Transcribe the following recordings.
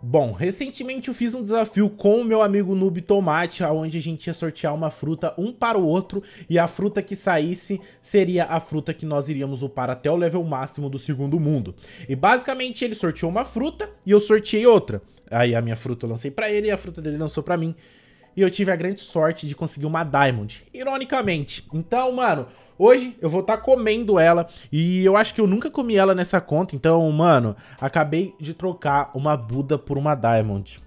Bom, recentemente eu fiz um desafio com o meu amigo Noob Tomate, onde a gente ia sortear uma fruta um para o outro, e a fruta que saísse seria a fruta que nós iríamos upar até o level máximo do segundo mundo. E basicamente ele sorteou uma fruta e eu sorteei outra. Aí a minha fruta eu lancei para ele e a fruta dele lançou para mim e eu tive a grande sorte de conseguir uma Diamond, ironicamente. Então, mano, Hoje eu vou estar tá comendo ela e eu acho que eu nunca comi ela nessa conta, então, mano, acabei de trocar uma Buda por uma Diamond.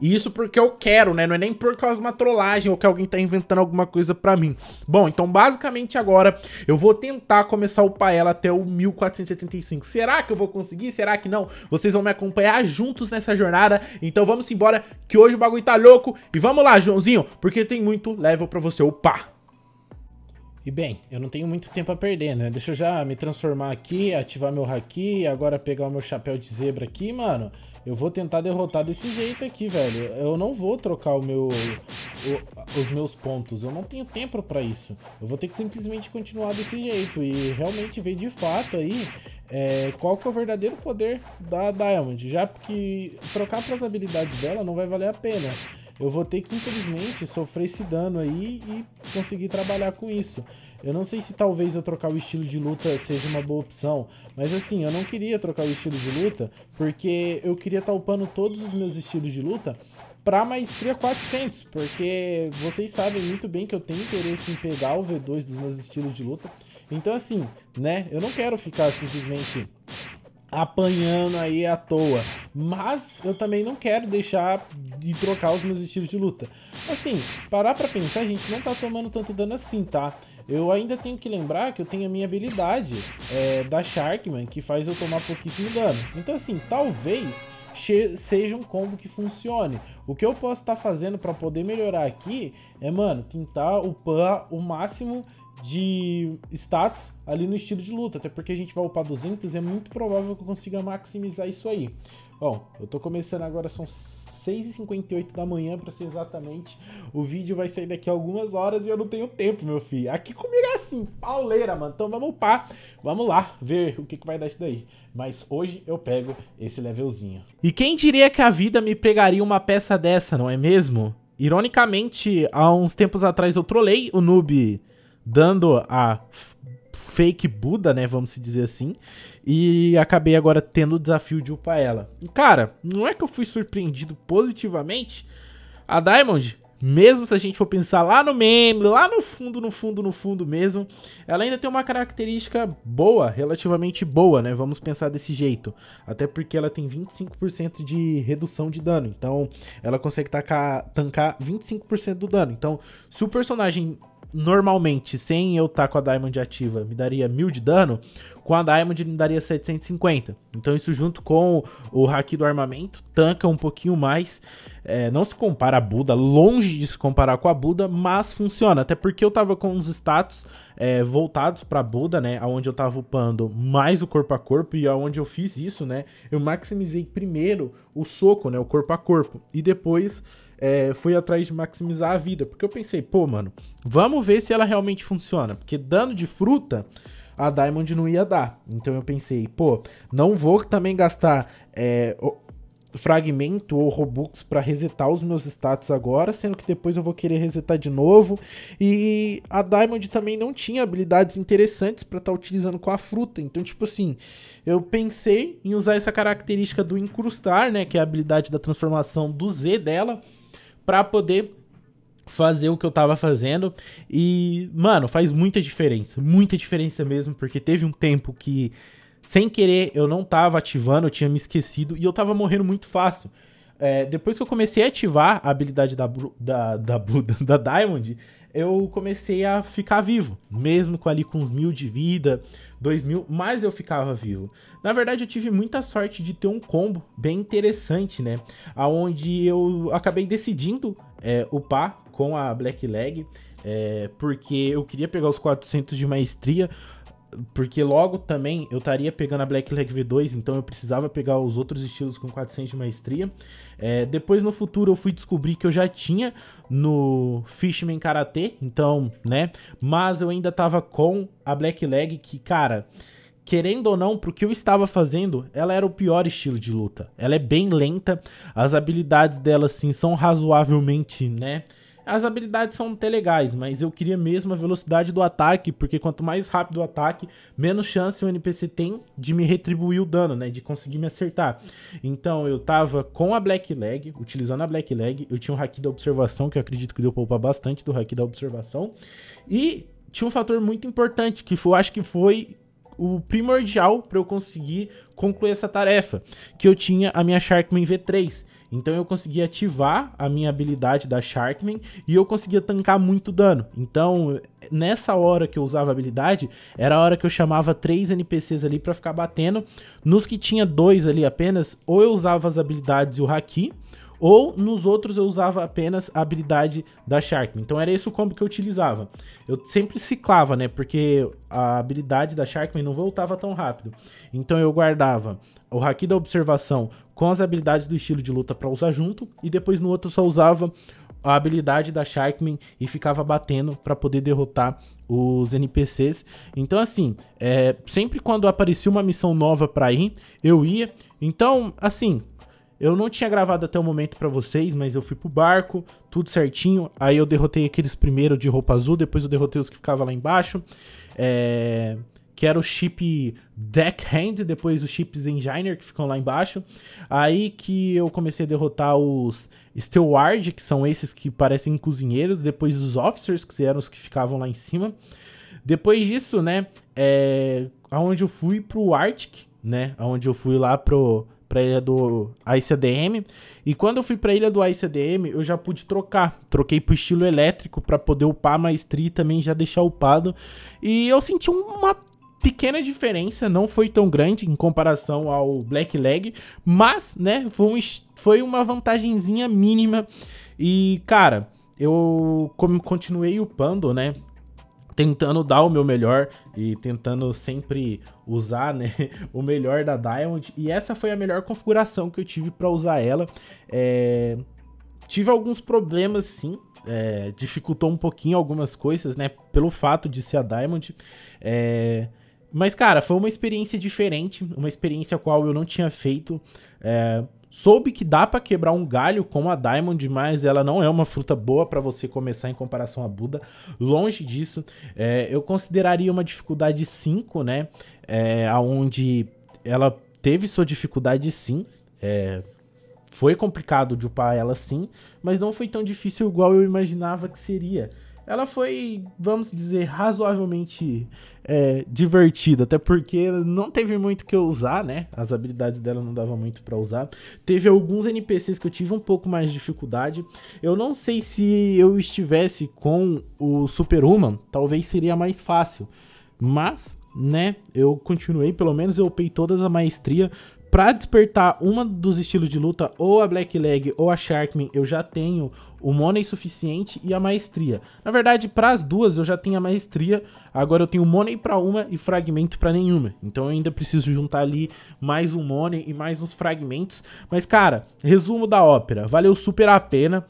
E isso porque eu quero, né? Não é nem por causa de uma trollagem ou que alguém tá inventando alguma coisa pra mim. Bom, então basicamente agora eu vou tentar começar a upar ela até o 1475. Será que eu vou conseguir? Será que não? Vocês vão me acompanhar juntos nessa jornada. Então vamos embora, que hoje o bagulho tá louco. E vamos lá, Joãozinho, porque tem muito level pra você upar. E bem, eu não tenho muito tempo a perder, né? Deixa eu já me transformar aqui, ativar meu haki, agora pegar o meu chapéu de zebra aqui, mano. Eu vou tentar derrotar desse jeito aqui, velho. Eu não vou trocar o meu, o, os meus pontos. Eu não tenho tempo pra isso. Eu vou ter que simplesmente continuar desse jeito e realmente ver de fato aí é, qual que é o verdadeiro poder da Diamond. Já porque trocar pras habilidades dela não vai valer a pena eu vou ter que, infelizmente, sofrer esse dano aí e conseguir trabalhar com isso. Eu não sei se talvez eu trocar o estilo de luta seja uma boa opção, mas assim, eu não queria trocar o estilo de luta porque eu queria estar tá upando todos os meus estilos de luta para maestria 400, porque vocês sabem muito bem que eu tenho interesse em pegar o V2 dos meus estilos de luta. Então assim, né, eu não quero ficar simplesmente apanhando aí à toa. Mas eu também não quero deixar de trocar os meus estilos de luta. Assim, parar pra pensar, a gente não tá tomando tanto dano assim, tá? Eu ainda tenho que lembrar que eu tenho a minha habilidade é, da Sharkman, que faz eu tomar pouquíssimo dano. Então, assim, talvez seja um combo que funcione. O que eu posso estar tá fazendo para poder melhorar aqui é, mano, tentar upar o máximo de status ali no estilo de luta, até porque a gente vai upar 200 e é muito provável que eu consiga maximizar isso aí. Bom, eu tô começando agora, são 6h58 da manhã, para ser exatamente. O vídeo vai sair daqui a algumas horas e eu não tenho tempo, meu filho. Aqui comigo é assim, pauleira, mano. Então vamos pá, vamos lá ver o que, que vai dar isso daí. Mas hoje eu pego esse levelzinho. E quem diria que a vida me pegaria uma peça dessa, não é mesmo? Ironicamente, há uns tempos atrás eu trolei o noob dando a fake Buda, né? Vamos se dizer assim. E acabei agora tendo o desafio de upar ela. Cara, não é que eu fui surpreendido positivamente. A Diamond, mesmo se a gente for pensar lá no meme, lá no fundo, no fundo, no fundo mesmo, ela ainda tem uma característica boa, relativamente boa, né? Vamos pensar desse jeito. Até porque ela tem 25% de redução de dano. Então, ela consegue tacar, tancar 25% do dano. Então, se o personagem normalmente, sem eu estar tá com a Diamond ativa, me daria mil de dano, com a Diamond me daria 750. Então isso junto com o hack do armamento, tanca um pouquinho mais. É, não se compara a Buda, longe de se comparar com a Buda, mas funciona. Até porque eu tava com uns status é, voltados para Buda, né? Aonde eu tava upando mais o corpo a corpo e aonde eu fiz isso, né? Eu maximizei primeiro o soco, né? O corpo a corpo. E depois é, fui atrás de maximizar a vida. Porque eu pensei, pô, mano, vamos ver se ela realmente funciona. Porque dano de fruta, a Diamond não ia dar. Então eu pensei, pô, não vou também gastar é, fragmento ou Robux para resetar os meus status agora, sendo que depois eu vou querer resetar de novo. E a Diamond também não tinha habilidades interessantes para estar tá utilizando com a fruta. Então, tipo assim, eu pensei em usar essa característica do incrustar, né, que é a habilidade da transformação do Z dela, para poder fazer o que eu tava fazendo. E, mano, faz muita diferença, muita diferença mesmo, porque teve um tempo que sem querer, eu não tava ativando, eu tinha me esquecido e eu tava morrendo muito fácil. É, depois que eu comecei a ativar a habilidade da, da, da, da, Diamond, eu comecei a ficar vivo. Mesmo com ali com uns mil de vida, dois mil, mas eu ficava vivo. Na verdade, eu tive muita sorte de ter um combo bem interessante, né? Onde eu acabei decidindo é, upar com a Black Leg. É, porque eu queria pegar os 400 de maestria, porque logo também eu estaria pegando a Black Leg V2, então eu precisava pegar os outros estilos com 400 de maestria. É, depois no futuro eu fui descobrir que eu já tinha no Fishman Karate, então, né? Mas eu ainda tava com a Black Leg, que, cara, querendo ou não, pro que eu estava fazendo, ela era o pior estilo de luta. Ela é bem lenta, as habilidades dela, sim são razoavelmente, né? As habilidades são até legais, mas eu queria mesmo a velocidade do ataque, porque quanto mais rápido o ataque, menos chance o NPC tem de me retribuir o dano, né? De conseguir me acertar. Então eu tava com a Black Leg, utilizando a Black Leg, eu tinha um hack da observação, que eu acredito que deu poupar bastante do hack da observação. E tinha um fator muito importante, que eu acho que foi o primordial para eu conseguir concluir essa tarefa, que eu tinha a minha Sharkman V3. Então eu conseguia ativar a minha habilidade da Sharkman e eu conseguia tancar muito dano. Então, nessa hora que eu usava a habilidade, era a hora que eu chamava três NPCs ali para ficar batendo. Nos que tinha dois ali apenas, ou eu usava as habilidades e o Haki, ou nos outros eu usava apenas a habilidade da Sharkman. Então era esse o combo que eu utilizava. Eu sempre ciclava, né? Porque a habilidade da Sharkman não voltava tão rápido. Então eu guardava o Haki da Observação com as habilidades do estilo de luta para usar junto, e depois no outro só usava a habilidade da Sharkman e ficava batendo para poder derrotar os NPCs. Então, assim, é, sempre quando aparecia uma missão nova para ir, eu ia. Então, assim, eu não tinha gravado até o momento para vocês, mas eu fui pro barco, tudo certinho. Aí eu derrotei aqueles primeiro de roupa azul, depois eu derrotei os que ficavam lá embaixo. É que era o chip Deckhand, depois os chips Engineer, que ficam lá embaixo. Aí que eu comecei a derrotar os Steward, que são esses que parecem cozinheiros, depois os Officers, que eram os que ficavam lá em cima. Depois disso, né, é... aonde eu fui pro Arctic, né, aonde eu fui lá pro pra ilha do ICDM, e quando eu fui pra ilha do ICDM, eu já pude trocar, troquei pro estilo elétrico para poder upar maestria e também já deixar upado, e eu senti uma pequena diferença, não foi tão grande em comparação ao Black Leg, mas, né, foi, um, foi uma vantagenzinha mínima. E, cara, eu continuei upando, né? Tentando dar o meu melhor e tentando sempre usar né, o melhor da Diamond. E essa foi a melhor configuração que eu tive para usar ela. É... Tive alguns problemas, sim, é, dificultou um pouquinho algumas coisas, né? Pelo fato de ser a Diamond. É, mas, cara, foi uma experiência diferente, uma experiência qual eu não tinha feito. É, soube que dá para quebrar um galho com a Diamond, mas ela não é uma fruta boa para você começar em comparação à Buda. Longe disso, é, eu consideraria uma dificuldade 5, né? É, ela teve sua dificuldade sim. É, foi complicado de upar ela sim, mas não foi tão difícil igual eu imaginava que seria ela foi, vamos dizer, razoavelmente é, divertida, até porque não teve muito que eu usar, né? As habilidades dela não dava muito para usar. Teve alguns NPCs que eu tive um pouco mais de dificuldade. Eu não sei se eu estivesse com o Superhuman, talvez seria mais fácil. Mas, né, eu continuei, pelo menos eu upei todas a maestria, para despertar uma dos estilos de luta, ou a Black Leg ou a Sharkman, eu já tenho o Money suficiente e a maestria. Na verdade, para as duas eu já tenho a maestria, agora eu tenho Money para uma e fragmento para nenhuma. Então eu ainda preciso juntar ali mais um Money e mais uns fragmentos. Mas cara, resumo da ópera, valeu super a pena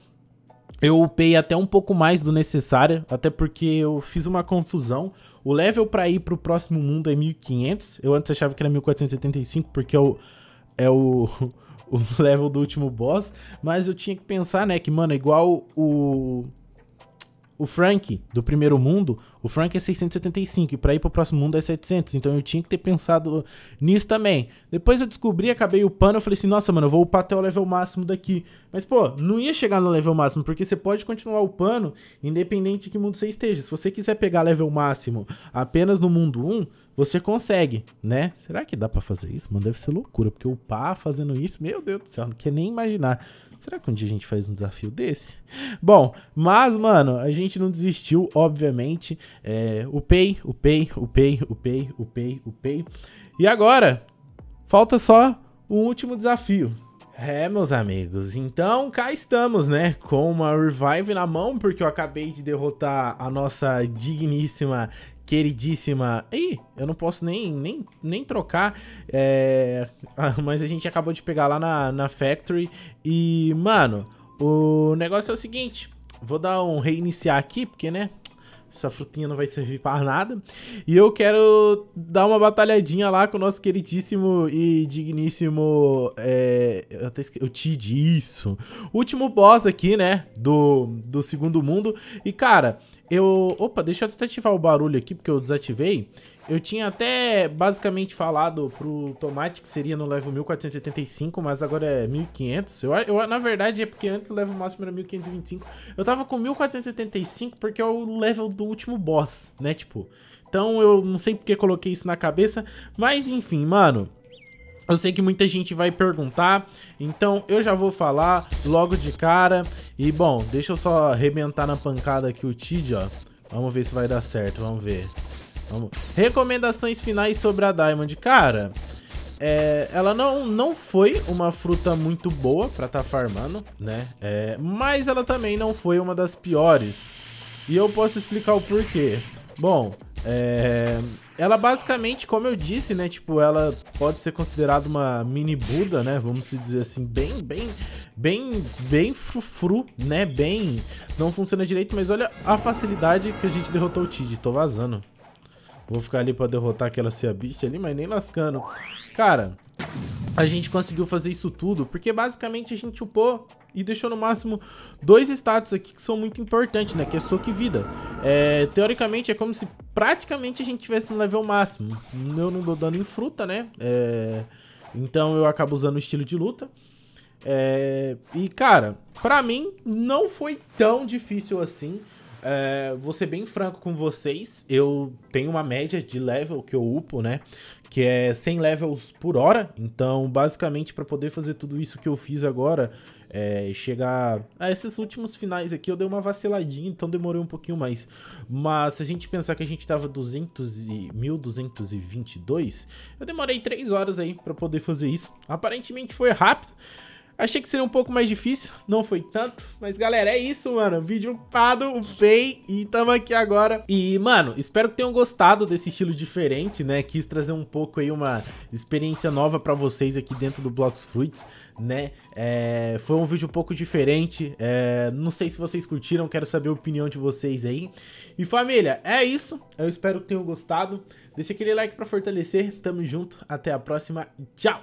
eu upei até um pouco mais do necessário, até porque eu fiz uma confusão. O level para ir pro próximo mundo é 1500. Eu antes achava que era 1475, porque é o, é o, o level do último boss. Mas eu tinha que pensar, né, que, mano, é igual o o Frank do primeiro mundo, o Frank é 675 e para ir para o próximo mundo é 700, então eu tinha que ter pensado nisso também. Depois eu descobri, acabei upando, eu falei assim, nossa, mano, eu vou upar até o level máximo daqui. Mas, pô, não ia chegar no level máximo, porque você pode continuar upando independente de que mundo você esteja. Se você quiser pegar level máximo apenas no mundo 1, você consegue, né? Será que dá para fazer isso? Mano, deve ser loucura, porque upar fazendo isso, meu Deus do céu, não quer nem imaginar. Será que um dia a gente faz um desafio desse? Bom, mas, mano, a gente não desistiu, obviamente. É, upei, upei, upei, upei, upei, upei. E agora, falta só o último desafio. É, meus amigos, então cá estamos, né? Com uma revive na mão, porque eu acabei de derrotar a nossa digníssima queridíssima. Ih, eu não posso nem, nem, nem trocar. É... Mas a gente acabou de pegar lá na, na Factory. E, mano, o negócio é o seguinte. Vou dar um reiniciar aqui, porque, né? Essa frutinha não vai servir para nada. E eu quero dar uma batalhadinha lá com o nosso queridíssimo e digníssimo. É, eu até esque... o isso. Último boss aqui, né? Do, do segundo mundo. E, cara, eu... Opa, deixa eu até ativar o barulho aqui, porque eu desativei. Eu tinha até basicamente falado pro Tomate que seria no level 1475, mas agora é 1500. Eu, eu, na verdade, é porque antes o level máximo era 1525. Eu tava com 1475 porque é o level do último boss, né? Tipo, então eu não sei porque coloquei isso na cabeça, mas enfim, mano. Eu sei que muita gente vai perguntar, então eu já vou falar logo de cara. E, bom, deixa eu só arrebentar na pancada aqui o Tid, ó. Vamos ver se vai dar certo, vamos ver. Vamos... Recomendações finais sobre a Diamond. Cara, é, ela não, não foi uma fruta muito boa pra estar tá farmando, né? É, mas ela também não foi uma das piores. E eu posso explicar o porquê. Bom, é, ela basicamente, como eu disse, né? Tipo, ela pode ser considerada uma mini Buda, né? Vamos se dizer assim, bem, bem bem, bem frufru, né? Bem... Não funciona direito, mas olha a facilidade que a gente derrotou o Tid. Tô vazando. Vou ficar ali pra derrotar aquela Cia Bicha ali, mas nem lascando. Cara, a gente conseguiu fazer isso tudo, porque basicamente a gente upou e deixou no máximo dois status aqui que são muito importantes, né? Que é soco e vida. É, teoricamente é como se praticamente a gente tivesse no level máximo. Eu não dou dano em fruta, né? É, então eu acabo usando o estilo de luta. É, e, cara, para mim não foi tão difícil assim. É, vou ser bem franco com vocês, eu tenho uma média de level que eu upo, né? Que é 100 levels por hora, então basicamente para poder fazer tudo isso que eu fiz agora, é, chegar a esses últimos finais aqui, eu dei uma vaciladinha, então demorei um pouquinho mais. Mas se a gente pensar que a gente tava 200 e 1222, eu demorei 3 horas aí para poder fazer isso. Aparentemente foi rápido, Achei que seria um pouco mais difícil, não foi tanto. Mas, galera, é isso, mano. Vídeo upado, upei e tamo aqui agora. E, mano, espero que tenham gostado desse estilo diferente, né? Quis trazer um pouco aí uma experiência nova pra vocês aqui dentro do Blocks Fruits, né? É, foi um vídeo um pouco diferente. É, não sei se vocês curtiram, quero saber a opinião de vocês aí. E, família, é isso. Eu espero que tenham gostado. Deixa aquele like pra fortalecer. Tamo junto, até a próxima e tchau!